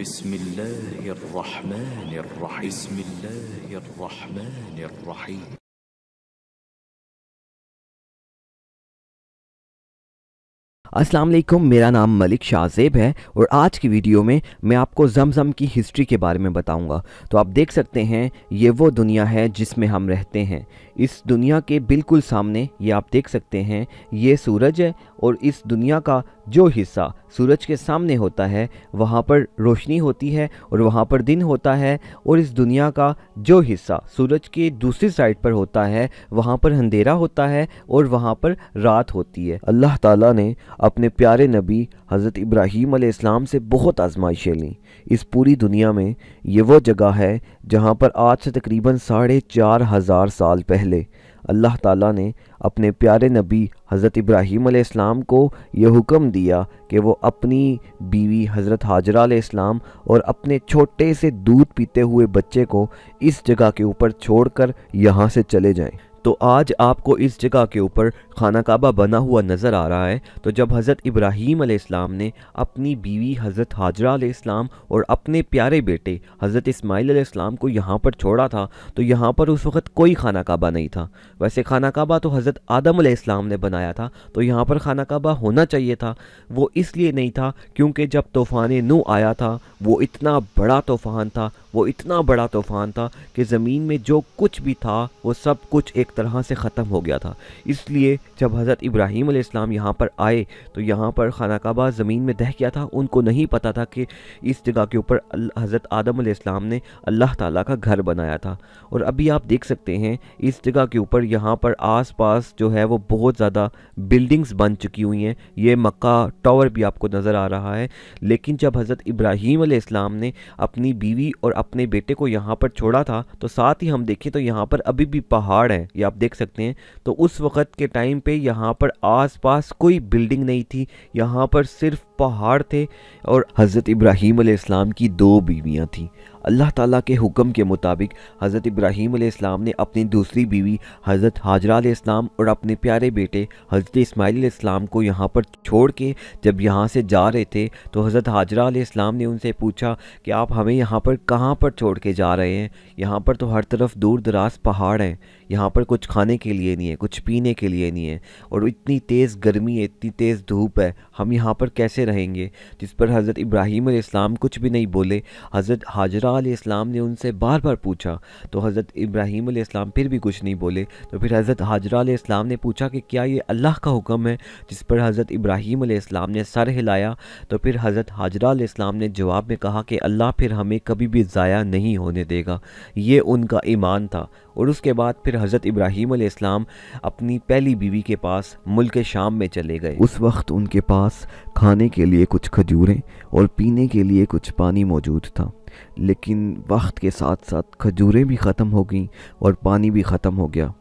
بسم الله الرحمن الرحيم بسم الله الرحمن الرحيم अस्सलाम वालेकुम मेरा नाम मलिक शाहजेब है और आज की वीडियो में मैं आपको जमजम की हिस्ट्री के बारे में बताऊंगा तो आप देख सकते हैं ये वो दुनिया है जिसमें हम रहते हैं इस दुनिया के बिल्कुल सामने ये आप देख सकते हैं ये सूरज है और इस दुनिया का जो हिस्सा सूरज के सामने होता है वहाँ पर रोशनी होती है और वहाँ पर दिन होता है और इस दुनिया का जो हिस्सा सूरज के दूसरी साइड पर होता है वहाँ पर अंधेरा होता है और वहाँ पर रात होती है अल्लाह ताला ने अपने प्यारे नबी हज़रत इब्राहीम इस्लाम से बहुत आजमाइशें लीं इस पूरी दुनिया में ये वो जगह है जहाँ पर आज से तकरीबन साढ़े चार हज़ार साल पहले अल्लाह ताला ने अपने प्यारे नबी हज़रत इब्राहीम इस्लाम को यह हुक्म दिया कि वो अपनी बीवी हज़रत हाजरा इस्लाम और अपने छोटे से दूध पीते हुए बच्चे को इस जगह के ऊपर छोड़कर यहाँ से चले जाएं तो आज आपको इस जगह के ऊपर खाना काबा बना हुआ नज़र आ रहा है तो जब हज़रत इब्राहीम अलैहिस्सलाम ने अपनी बीवी हज़रत हाजरा अलैहिस्सलाम और अपने प्यारे बेटे हज़रत इस्माइल अलैहिस्सलाम को यहाँ पर छोड़ा था तो यहाँ पर उस वक़्त कोई खाना काबा नहीं था वैसे खाना काबा तो हज़रत आदम अलैहिस्सलाम ने बनाया था तो यहाँ पर खाना काबा होना चाहिए था वो इसलिए नहीं था क्योंकि जब तूफ़ान नू आया था वो इतना बड़ा तूफ़ान था वो इतना बड़ा तूफान था कि ज़मीन में जो कुछ भी था वो सब कुछ एक तरह से ख़त्म हो गया था इसलिए जब हज़रत इब्राहीम आसमाम यहाँ पर आए तो यहाँ पर खाना काबा ज़मीन में दह गया था उनको नहीं पता था कि इस जगह के ऊपर हज़रत आदम आसमाम ने अल्लाह ताला का घर बनाया था और अभी आप देख सकते हैं इस जगह के ऊपर यहाँ पर आस जो है वो बहुत ज़्यादा बिल्डिंग्स बन चुकी हुई हैं ये मक्का टावर भी आपको नज़र आ रहा है लेकिन जब हज़रत इब्राहीम ने अपनी बीवी और अपने बेटे को यहाँ पर छोड़ा था तो साथ ही हम देखें तो यहाँ पर अभी भी पहाड़ है ये आप देख सकते हैं तो उस वक़्त के टाइम पे यहाँ पर आसपास कोई बिल्डिंग नहीं थी यहाँ पर सिर्फ पहाड़ थे और हज़रत इब्राहीम की दो बीवियाँ थीं अल्लाह ताला के हुक्म के मुताबिक हज़रत इब्राहीम इस्लाम ने अपनी दूसरी बीवी हज़रत हाजरा इस्लाम और अपने प्यारे बेटे हज़रत इस्माइल इस्लाम को यहाँ पर छोड़ के जब यहाँ से जा रहे थे तो हज़रत हाजरा इस्लाम ने उनसे पूछा कि आप हमें यहाँ पर कहाँ पर छोड़ के जा रहे हैं यहाँ पर तो हर तरफ दूर दराज पहाड़ हैं यहाँ पर कुछ खाने के लिए नहीं है कुछ पीने के लिए नहीं है और इतनी तेज़ गर्मी है इतनी तेज़ धूप है हम यहाँ पर कैसे रहेंगे जिस पर हज़रत इब्राहीम इस्लाम कुछ भी नहीं बोले हज़रत हाजरा इस्लाम ने उनसे बार बार पूछा तो हज़रत इब्राहीम इस्लाम फिर भी कुछ नहीं बोले तो फिर हज़रत हाजरा इस्लाम ने पूछा कि क्या ये अल्लाह का हुक्म है जिस पर हज़रत इब्राहिम इस्लाम ने सर हिलाया तो फिर हज़रत हाजरा इस्लाम ने जवाब में कहा कि अल्लाह फिर हमें कभी भी ज़ाया नहीं होने देगा ये उनका ईमान था और उसके बाद फिर हज़रत इब्राहीम इस्लाम अपनी पहली बीवी के पास मुल्क शाम में चले गए उस वक्त उनके पास खाने के लिए कुछ खजूरें और पीने के लिए कुछ पानी मौजूद था लेकिन वक्त के साथ साथ खजूरें भी ख़त्म हो गईं और पानी भी ख़त्म हो गया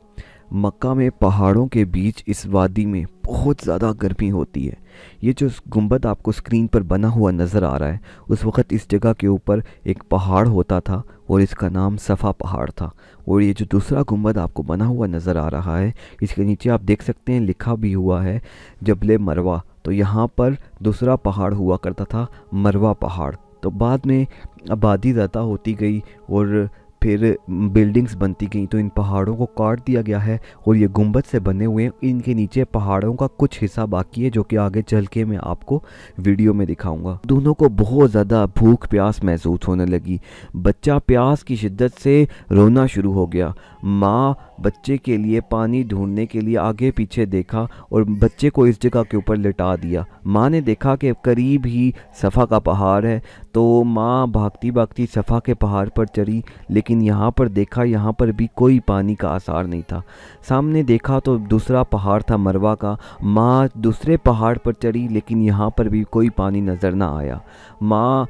मक्का में पहाड़ों के बीच इस वादी में बहुत ज़्यादा गर्मी होती है ये जो गुंबद आपको स्क्रीन पर बना हुआ नज़र आ रहा है उस वक़्त इस जगह के ऊपर एक पहाड़ होता था और इसका नाम सफ़ा पहाड़ था और ये जो दूसरा गुम्बद आपको बना हुआ नज़र आ रहा है इसके नीचे आप देख सकते हैं लिखा भी हुआ है जबले मरवा तो यहाँ पर दूसरा पहाड़ हुआ करता था मरवा पहाड़ तो बाद में आबादी ज़्यादा होती गई और फिर बिल्डिंग्स बनती गई तो इन पहाड़ों को काट दिया गया है और ये गुंबद से बने हुए हैं इनके नीचे पहाड़ों का कुछ हिस्सा बाकी है जो कि आगे चल के मैं आपको वीडियो में दिखाऊंगा दोनों को बहुत ज़्यादा भूख प्यास महसूस होने लगी बच्चा प्यास की शिद्दत से रोना शुरू हो गया माँ बच्चे के लिए पानी ढूंढने के लिए आगे पीछे देखा और बच्चे को इस जगह के ऊपर लिटा दिया माँ ने देखा कि करीब ही सफ़ा का पहाड़ है तो माँ भागती भागती सफ़ा के पहाड़ पर चढ़ी लेकिन यहाँ पर देखा यहाँ पर भी कोई पानी का आसार नहीं था सामने देखा तो दूसरा पहाड़ था मरवा का माँ दूसरे पहाड़ पर चढ़ी लेकिन यहाँ पर भी कोई पानी नज़र ना आया माँ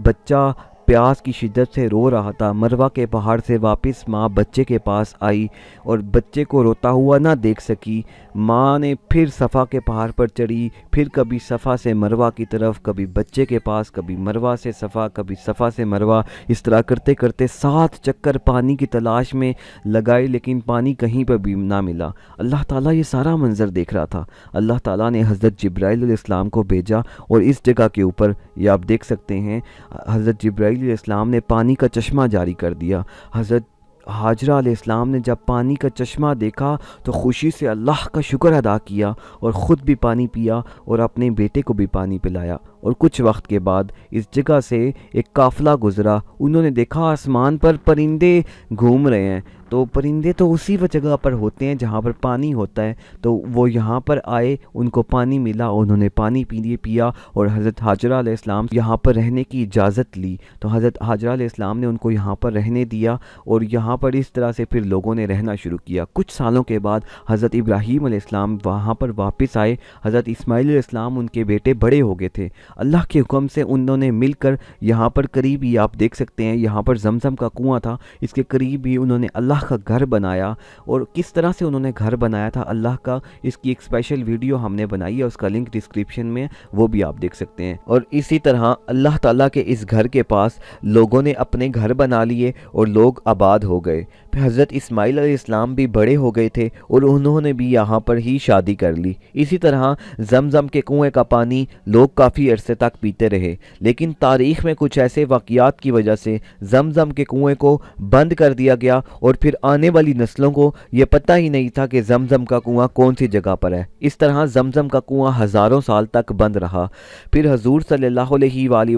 बच्चा प्यास की शिद्दत से रो रहा था मरवा के पहाड़ से वापस माँ बच्चे के पास आई और बच्चे को रोता हुआ ना देख सकी माँ ने फिर सफ़ा के पहाड़ पर चढ़ी फिर कभी सफ़ा से मरवा की तरफ कभी बच्चे के पास कभी मरवा से सफ़ा कभी सफ़ा से मरवा इस तरह करते करते सात चक्कर पानी की तलाश में लगाए लेकिन पानी कहीं पर भी ना मिला अल्लाह ताला ये सारा मंज़र देख रहा था अल्लाह ताला ने हज़रत जब्राईलम को भेजा और इस जगह के ऊपर ये आप देख सकते हैं हज़रत जब्राइल इस्लाम ने पानी का चश्मा जारी कर दिया हज़रत हाजरा इस्लाम ने जब पानी का चश्मा देखा तो खुशी से अल्लाह का शुक्र अदा किया और ख़ुद भी पानी पिया और अपने बेटे को भी पानी पिलाया और कुछ वक्त के बाद इस जगह से एक काफ़िला गुज़रा उन्होंने देखा आसमान पर परिंदे घूम रहे हैं तो परिंदे तो उसी वह जगह पर होते हैं जहाँ पर पानी होता है तो वो यहाँ पर आए उनको पानी मिला उन्होंने पानी पी लिए पिया और हज़रत हाजरा इस्लाम यहाँ पर रहने की इजाज़त ली तो हज़रत हाजरा इस्लाम ने उनको यहाँ पर रहने दिया और यहाँ पर इस तरह से फिर लोगों ने रहना शुरू किया कुछ सालों के बाद हज़रत इब्राहीम इस्लाम वहाँ पर वापस आए हज़रत इस्माईल इस्लाम उनके बेटे बड़े हो गए थे अल्लाह के हुक्म से उन्होंने मिलकर यहाँ पर करीब ही आप देख सकते हैं यहाँ पर जमजम का कुआँ था इसके करीब ही उन्होंने अल्लाह अल्लाह का घर बनाया और किस तरह से उन्होंने घर बनाया था अल्लाह का इसकी एक स्पेशल वीडियो हमने बनाई है उसका लिंक डिस्क्रिप्शन में वो भी आप देख सकते हैं और इसी तरह अल्लाह ताला के इस घर के पास लोगों ने अपने घर बना लिए और लोग आबाद हो गए हज़रत इस्माइल इस्लाम भी बड़े हो गए थे और उन्होंने भी यहाँ पर ही शादी कर ली इसी तरह जमजम के कुएँ का पानी लोग काफ़ी अरसे तक पीते रहे लेकिन तारीख में कुछ ऐसे वाकियात की वजह से जमजम के कुएँ को बंद कर दिया गया और फिर आने वाली नस्लों को यह पता ही नहीं था कि जमजम का कुआँ कौन सी जगह पर है इस तरह जमजम का कुआँ हज़ारों साल तक बंद रहा फिर हजूर सल्ला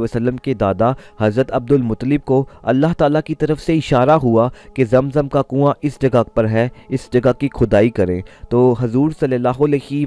वसलम के दादा हज़रत अब्दुलमतलब को अल्लाह ताली की तरफ से इशारा हुआ कि जमजम ज़मज़म का कुआं इस जगह पर है इस जगह की खुदाई करें तो हजूर सल्ला अलैहि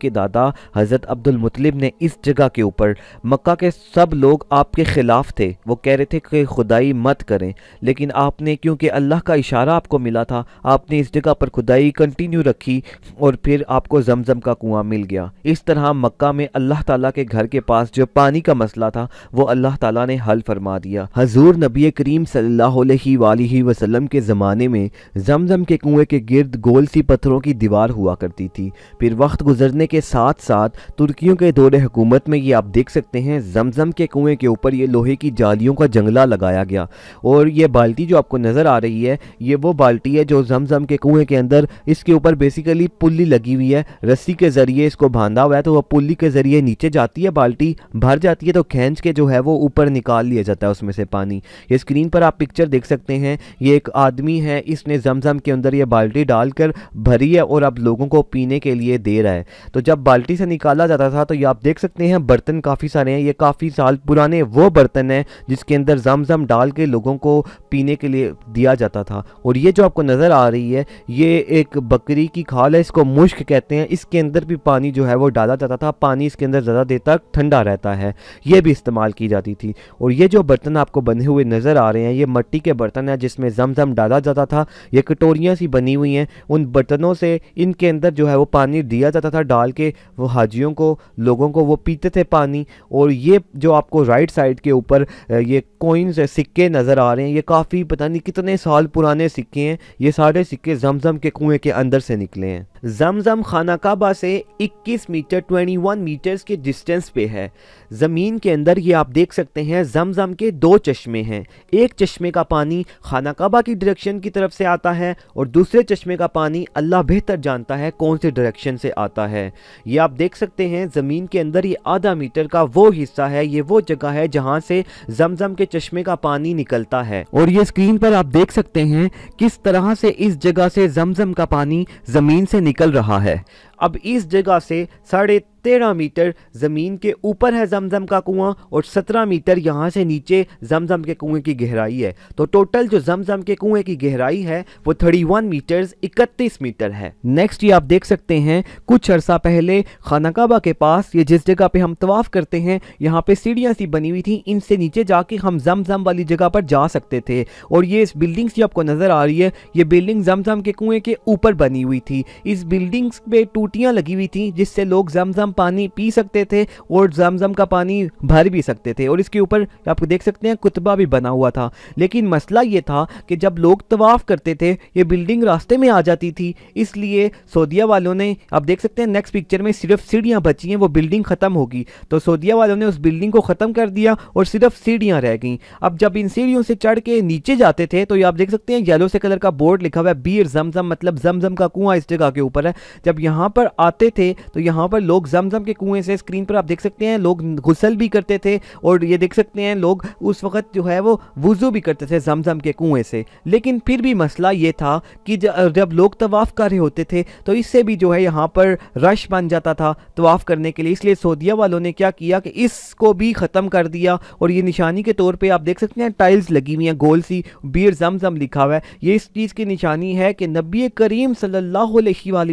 के दादा हज़रत अब्दुलमतलब ने इस जगह के ऊपर मक्का के सब लोग आपके ख़िलाफ़ थे वो कह रहे थे कि खुदाई मत करें लेकिन आपने क्योंकि अल्लाह का इशारा आपको मिला था आपने इस जगह पर खुदाई कंटिन्यू रखी और फिर आपको जमजम का कुआं मिल गया इस तरह मक्का में अल्लाह ताला के घर के पास जो पानी का मसला था वो अल्लाह ताला ने हल फरमा दिया हजूर नबी करीम सल्लल्लाहु अलैहि वसल्लम के ज़माने में जमजम के कुएं के गिर्द गोल सी पत्थरों की दीवार हुआ करती थी फिर वक्त गुजरने के साथ साथ तुर्कियों के दौरे हुकूमत में ये आप देख सकते हैं जमजम के कुएं के ऊपर ये लोहे की जालियों का जंगला लगाया गया और ये बाल्टी जो आपको नज़र आ रही है ये वो बाल्टी है जो जमजम के कुएँ के अंदर इसके ऊपर बेसिकली पुल्ली लगी हुई है रस्सी के ज़रिए इसको बांधा हुआ है तो वह पुल्ली के ज़रिए नीचे जाती है बाल्टी भर जाती है तो खींच के जो है वो ऊपर निकाल लिया जाता है उसमें से पानी ये स्क्रीन पर आप पिक्चर देख सकते हैं ये एक आदमी आदमी है इसने जमजम के अंदर ये बाल्टी डालकर भरी है और अब लोगों को पीने के लिए दे रहा है तो जब बाल्टी से निकाला जाता था तो ये आप देख सकते हैं बर्तन काफ़ी सारे हैं ये काफ़ी साल पुराने वो बर्तन हैं जिसके अंदर जमजम डाल के लोगों को पीने के लिए दिया जाता था और ये जो आपको नज़र आ रही है ये एक बकरी की खाल है इसको मुश्क कहते हैं इसके अंदर भी पानी जो है वो डाला जाता था पानी इसके अंदर ज़्यादा देर तक ठंडा रहता है ये भी इस्तेमाल की जाती थी और ये जो बर्तन आपको बने हुए नज़र आ रहे हैं ये मट्टी के बर्तन हैं जिसमें जमजम डाल डाला जाता था ये कटोरियाँ सी बनी हुई हैं उन बर्तनों से इनके अंदर जो है वो पानी दिया जाता था डाल के वो हाजियों को लोगों को वो पीते थे पानी और ये जो आपको राइट साइड के ऊपर ये कोइंस सिक्के नज़र आ रहे हैं ये काफ़ी पता नहीं कितने साल पुराने सिक्के हैं ये सारे सिक्के जमजम के कुएँ के अंदर से निकले हैं जमजम खाना काबा से 21 मीटर 21 मीटर्स के डिस्टेंस पे है ज़मीन के अंदर ये आप देख सकते हैं जमजम के दो चश्मे हैं एक चश्मे का पानी खाना काबा की डायरेक्शन की तरफ से आता है और दूसरे चश्मे का पानी अल्लाह बेहतर जानता है कौन से डायरेक्शन से आता है ये आप देख सकते हैं ज़मीन के अंदर ये आधा मीटर का वो हिस्सा है ये वो जगह है जहाँ से जमजम के चश्मे का पानी निकलता है और ये स्क्रीन पर आप देख सकते हैं किस तरह से इस जगह से जमजम का पानी ज़मीन से निकल रहा है अब इस जगह से साढ़े तेरह मीटर ज़मीन के ऊपर है जमजम का कुआं और सत्रह मीटर यहाँ से नीचे जमजम के कुएं की गहराई है तो टोटल जो जमजम के कुएं की गहराई है वो थर्टी वन मीटर इकतीस मीटर है नेक्स्ट ये आप देख सकते हैं कुछ अरसा पहले खानाकाबा के पास ये जिस जगह पे हम तवाफ करते हैं यहाँ पे सीढ़ियाँ सी बनी हुई थी इनसे नीचे जाके हम जमजम वाली जगह पर जा सकते थे और ये इस बिल्डिंग जो आपको नज़र आ रही है ये बिल्डिंग जमजम के कुएँ के ऊपर बनी हुई थी इस बिल्डिंग्स पे टूट टूटियाँ लगी हुई थी जिससे लोग जमजम पानी पी सकते थे और जमजम का पानी भर भी सकते थे और इसके ऊपर आप देख सकते हैं कुतबा भी बना हुआ था लेकिन मसला ये था कि जब लोग तवाफ़ करते थे ये बिल्डिंग रास्ते में आ जाती थी इसलिए सऊदिया वालों ने आप देख सकते हैं नेक्स्ट पिक्चर में सिर्फ सीढ़ियाँ बची हैं वो बिल्डिंग ख़त्म होगी तो सऊदिया वालों ने उस बिल्डिंग को ख़त्म कर दिया और सिर्फ सीढ़ियाँ रह गई अब जब इन सीढ़ियों से चढ़ के नीचे जाते थे तो ये आप देख सकते हैं येलो से कलर का बोर्ड लिखा हुआ है बीर जमजम मतलब जमजम का कुआं इस जगह के ऊपर है जब यहाँ पर पर आते थे तो यहाँ पर लोग जमजम के कुएं से स्क्रीन पर आप देख सकते हैं लोग गुसल भी करते थे और ये देख सकते हैं लोग उस वक्त जो है वो वज़ू भी करते थे जमजम के कुएं से लेकिन फिर भी मसला ये था कि जब लोग तवाफ़ कर रहे होते थे तो इससे भी जो है यहाँ पर रश बन जाता था तवाफ़ करने के लिए इसलिए सऊदिया वालों ने क्या किया कि इसको भी ख़त्म कर दिया और ये निशानी के तौर पर आप देख सकते हैं टाइल्स लगी हुई हैं गोल सी बीर जमजम लिखा हुआ है ये इस चीज़ की निशानी है कि नबी करीम सल्ला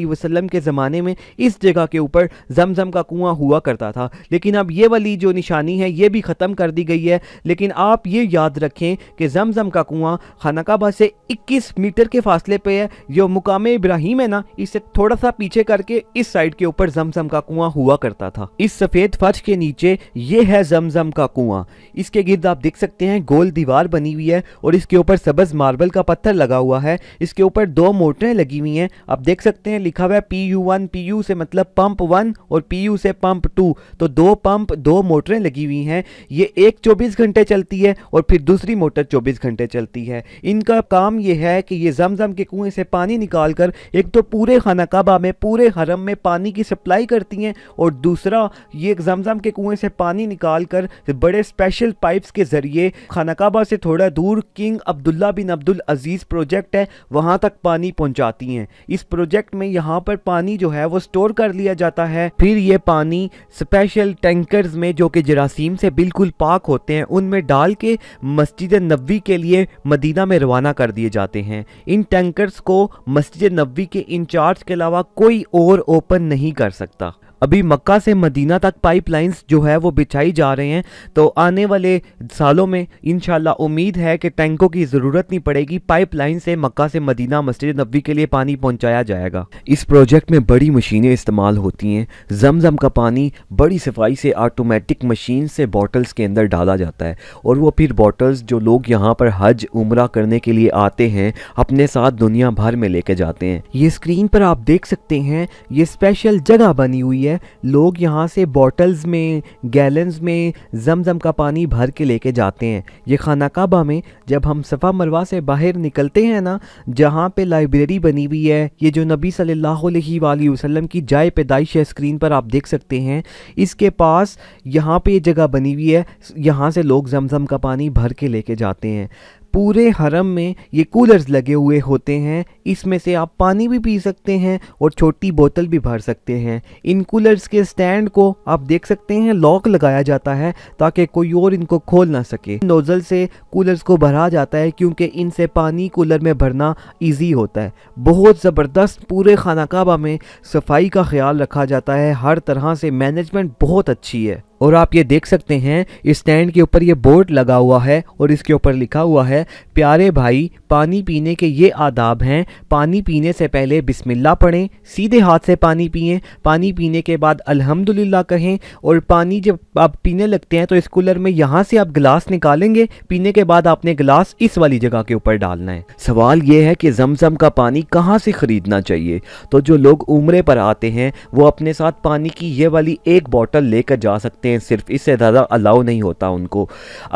वसलम के ज़माने ज़माने में इस जगह के ऊपर जमजम का कुआं हुआ करता था लेकिन अब ये वाली जो निशानी है ये भी ख़त्म कर दी गई है लेकिन आप ये याद रखें कि जमजम का कुआं खानाकाबा से 21 मीटर के फासले पे है जो मुकाम इब्राहिम है ना इसे थोड़ा सा पीछे करके इस साइड के ऊपर जमजम का कुआं हुआ करता था इस सफ़ेद फर्श के नीचे ये है जमजम का कुआं इसके गिर्द आप देख सकते हैं गोल दीवार बनी हुई है और इसके ऊपर सबज मार्बल का पत्थर लगा हुआ है इसके ऊपर दो मोटरें लगी हुई हैं आप देख सकते हैं लिखा हुआ है P U one P PU से मतलब पंप वन और पी से पंप टू तो दो पंप दो मोटरें लगी हुई हैं ये एक चौबीस घंटे चलती है और फिर दूसरी मोटर चौबीस घंटे चलती है इनका काम ये है कि ये जमजम के कुएं से पानी निकाल कर एक तो पूरे खाना काबा में पूरे हरम में पानी की सप्लाई करती हैं और दूसरा ये जमजम के कुएं से पानी निकाल कर बड़े स्पेशल पाइप्स के ज़रिए खाना काबा से थोड़ा दूर King Abdullah bin Abdul Aziz project है वहाँ तक पानी पहुँचाती हैं इस प्रोजेक्ट में यहाँ पर पानी जो है है वो स्टोर कर लिया जाता है फिर ये पानी स्पेशल टैंकर्स में जो कि जरासीम से बिल्कुल पाक होते हैं उनमें डाल के मस्जिद नबी के लिए मदीना में रवाना कर दिए जाते हैं इन टैंकर्स को मस्जिद नबी के इंचार्ज के अलावा कोई और ओपन नहीं कर सकता अभी मक्का से मदीना तक पाइपलाइंस जो है वो बिछाई जा रहे हैं तो आने वाले सालों में इन उम्मीद है कि टैंकों की ज़रूरत नहीं पड़ेगी पाइपलाइन से मक्का से मदीना मस्जिद नबी के लिए पानी पहुंचाया जाएगा इस प्रोजेक्ट में बड़ी मशीनें इस्तेमाल होती हैं जमजम का पानी बड़ी सफाई से ऑटोमेटिक मशीन से बॉटल्स के अंदर डाला जाता है और वो फिर बॉटल्स जो लोग यहाँ पर हज उम्र करने के लिए आते हैं अपने साथ दुनिया भर में लेके जाते हैं ये स्क्रीन पर आप देख सकते हैं ये स्पेशल जगह बनी हुई है है लोग यहाँ से बॉटल्स में गैलन्स में जमजम का पानी भर के लेके जाते हैं ये खाना काबा में जब हम सफ़ा मरवा से बाहर निकलते हैं ना जहाँ पे लाइब्रेरी बनी हुई है ये जो नबी सल्लल्लाहु अलैहि वसल्लम की जाय पैदाइश है स्क्रीन पर आप देख सकते हैं इसके पास यहाँ पर ये जगह बनी हुई है यहाँ से लोग जमजम का पानी भर के लेके जाते हैं पूरे हरम में ये कूलर्स लगे हुए होते हैं इसमें से आप पानी भी पी सकते हैं और छोटी बोतल भी भर सकते हैं इन कूलर्स के स्टैंड को आप देख सकते हैं लॉक लगाया जाता है ताकि कोई और इनको खोल ना सके नोज़ल से कूलर्स को भरा जाता है क्योंकि इनसे पानी कूलर में भरना ईजी होता है बहुत ज़बरदस्त पूरे खाना में सफाई का ख्याल रखा जाता है हर तरह से मैनेजमेंट बहुत अच्छी है और आप ये देख सकते हैं स्टैंड के ऊपर ये बोर्ड लगा हुआ है और इसके ऊपर लिखा हुआ है प्यारे भाई पानी पीने के ये आदाब हैं पानी पीने से पहले बिस्मिल्ला पढ़ें सीधे हाथ से पानी पिएं पानी पीने के बाद अल्हम्दुलिल्लाह कहें और पानी जब आप पीने लगते हैं तो इस कूलर में यहाँ से आप गिलास निकालेंगे पीने के बाद आपने गिलास इस वाली जगह के ऊपर डालना है सवाल ये है कि जमजम का पानी कहाँ से ख़रीदना चाहिए तो जो लोग उम्र पर आते हैं वो अपने साथ पानी की ये वाली एक बॉटल लेकर जा सकते हैं सकते हैं सिर्फ इससे ज़्यादा अलाउ नहीं होता उनको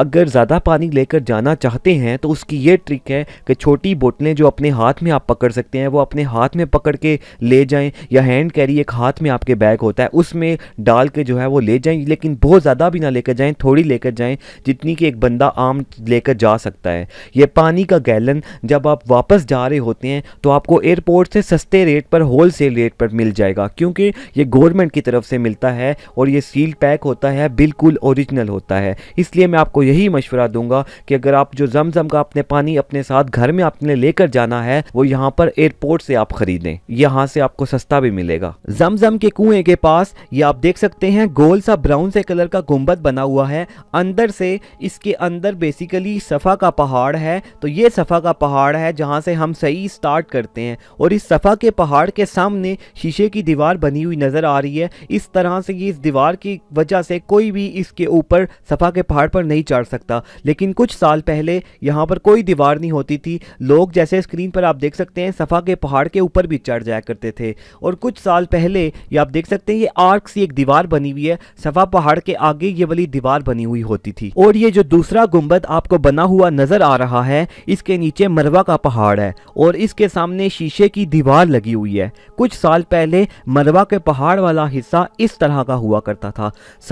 अगर ज़्यादा पानी लेकर जाना चाहते हैं तो उसकी ये ट्रिक है कि छोटी बोतलें जो अपने हाथ में आप पकड़ सकते हैं वो अपने हाथ में पकड़ के ले जाएँ या हैंड कैरी एक हाथ में आपके बैग होता है उसमें डाल के जो है वो ले जाएँ लेकिन बहुत ज़्यादा भी ना लेकर जाएँ थोड़ी लेकर जाएँ जितनी कि एक बंदा आम लेकर जा सकता है ये पानी का गैलन जब आप वापस जा रहे होते हैं तो आपको एयरपोर्ट से सस्ते रेट पर होल सेल रेट पर मिल जाएगा क्योंकि ये गवर्नमेंट की तरफ से मिलता है और ये सील पैक होता होता है बिल्कुल ओरिजिनल होता है इसलिए मैं आपको यही मशवरा दूंगा कि अगर आप जो जमजम का अपने पानी अपने साथ घर में आपने लेकर जाना है वो यहाँ पर एयरपोर्ट से आप खरीदें यहाँ से आपको सस्ता भी मिलेगा जमजम के कुएं के पास ये आप देख सकते हैं गोल सा ब्राउन से कलर का गुम्बद बना हुआ है अंदर से इसके अंदर बेसिकली सफ़ा का पहाड़ है तो ये सफ़ा का पहाड़ है जहाँ से हम सही स्टार्ट करते हैं और इस सफ़ा के पहाड़ के सामने शीशे की दीवार बनी हुई नज़र आ रही है इस तरह से ये इस दीवार की वजह से से कोई भी इसके ऊपर सफ़ा के पहाड़ पर नहीं चढ़ सकता लेकिन कुछ साल पहले यहाँ पर कोई दीवार नहीं होती थी लोग जैसे स्क्रीन पर आप देख सकते हैं सफ़ा के पहाड़ के ऊपर भी चढ़ जाया करते थे और कुछ साल पहले ये आप देख सकते हैं ये आर्क सी एक दीवार बनी हुई है सफ़ा पहाड़ के आगे ये वाली दीवार बनी हुई होती थी और ये जो दूसरा गुम्बद आपको बना हुआ नजर आ रहा है इसके नीचे मरवा का पहाड़ है और इसके सामने शीशे की दीवार लगी हुई है कुछ साल पहले मरवा के पहाड़ वाला हिस्सा इस तरह का हुआ करता था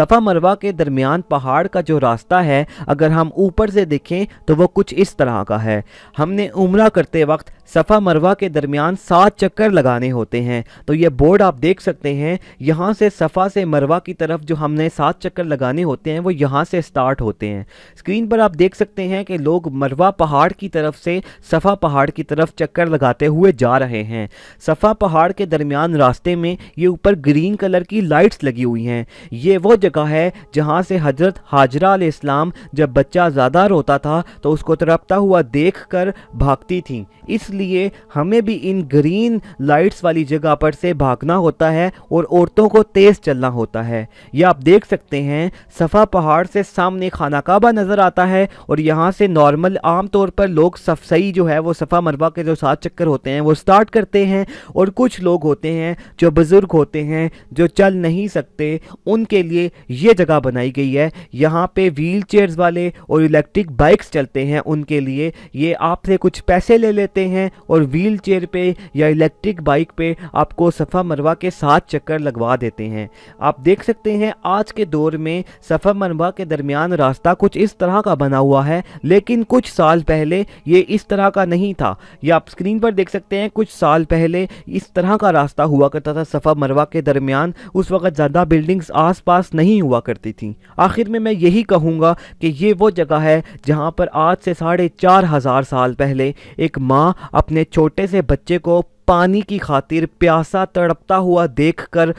सफ़ा मरवा के दरमियान पहाड़ का जो रास्ता है अगर हम ऊपर से देखें तो वो कुछ इस तरह का है हमने उम्र करते वक्त सफ़ा मरवा के दरमियान सात चक्कर लगाने होते हैं तो ये बोर्ड आप देख सकते हैं यहाँ से सफ़ा से मरवा की तरफ जो हमने सात चक्कर लगाने होते हैं वो यहाँ से स्टार्ट होते हैं स्क्रीन पर आप देख सकते हैं कि लोग मरवा पहाड़ की तरफ से सफ़ा पहाड़ की तरफ चक्कर लगाते हुए जा रहे हैं सफ़ा पहाड़ के दरमियान रास्ते में ये ऊपर ग्रीन कलर की लाइट्स लगी हुई हैं ये वो जगह का है जहाँ से हजरत हाजरा इस्लाम जब बच्चा ज़्यादा रोता था तो उसको तड़पता हुआ देख कर भागती थी इसलिए हमें भी इन ग्रीन लाइट्स वाली जगह पर से भागना होता है और औरतों को तेज़ चलना होता है यह आप देख सकते हैं सफ़ा पहाड़ से सामने खाना काबा नज़र आता है और यहाँ से नॉर्मल आम तौर पर लोग सफसई जो है वो सफ़ा मरबा के जो सात चक्कर होते हैं वो स्टार्ट करते हैं और कुछ लोग होते हैं जो बुज़ुर्ग होते हैं जो चल नहीं सकते उनके लिए ये जगह बनाई गई है यहाँ पे व्हील चेयर वाले और इलेक्ट्रिक बाइक्स चलते हैं उनके लिए ये आपसे कुछ पैसे ले लेते हैं और व्हील चेयर पे या इलेक्ट्रिक बाइक पे आपको सफ़ा मरवा के साथ चक्कर लगवा देते हैं आप देख सकते हैं आज के दौर में सफ़ा मरवा के दरमियान रास्ता कुछ इस तरह का बना हुआ है लेकिन कुछ साल पहले ये इस तरह का नहीं था ये आप स्क्रीन पर देख सकते हैं कुछ साल पहले इस तरह का रास्ता हुआ करता था सफ़ा मरवा के दरमियान उस वक्त ज़्यादा बिल्डिंग्स आसपास नहीं नहीं हुआ करती थी आखिर में मैं यही कहूँगा कि ये वो जगह है जहाँ पर आज से साढ़े चार हज़ार साल पहले एक माँ अपने छोटे से बच्चे को पानी की खातिर प्यासा तड़पता हुआ देखकर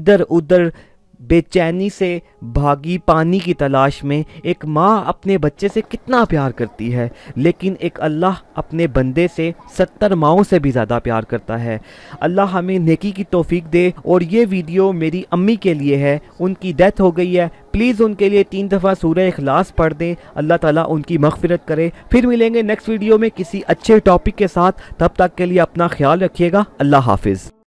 इधर उधर बेचैनी से भागी पानी की तलाश में एक माँ अपने बच्चे से कितना प्यार करती है लेकिन एक अल्लाह अपने बंदे से सत्तर माओं से भी ज़्यादा प्यार करता है अल्लाह हमें नेकी की तोफ़ी दे और ये वीडियो मेरी अम्मी के लिए है उनकी डेथ हो गई है प्लीज़ उनके लिए तीन दफ़ा सूर्य अखलास पढ़ दें अल्लाह ताला उनकी मगफिरत करे फिर मिलेंगे नेक्स्ट वीडियो में किसी अच्छे टॉपिक के साथ तब तक के लिए अपना ख्याल रखिएगा अल्लाह हाफिज़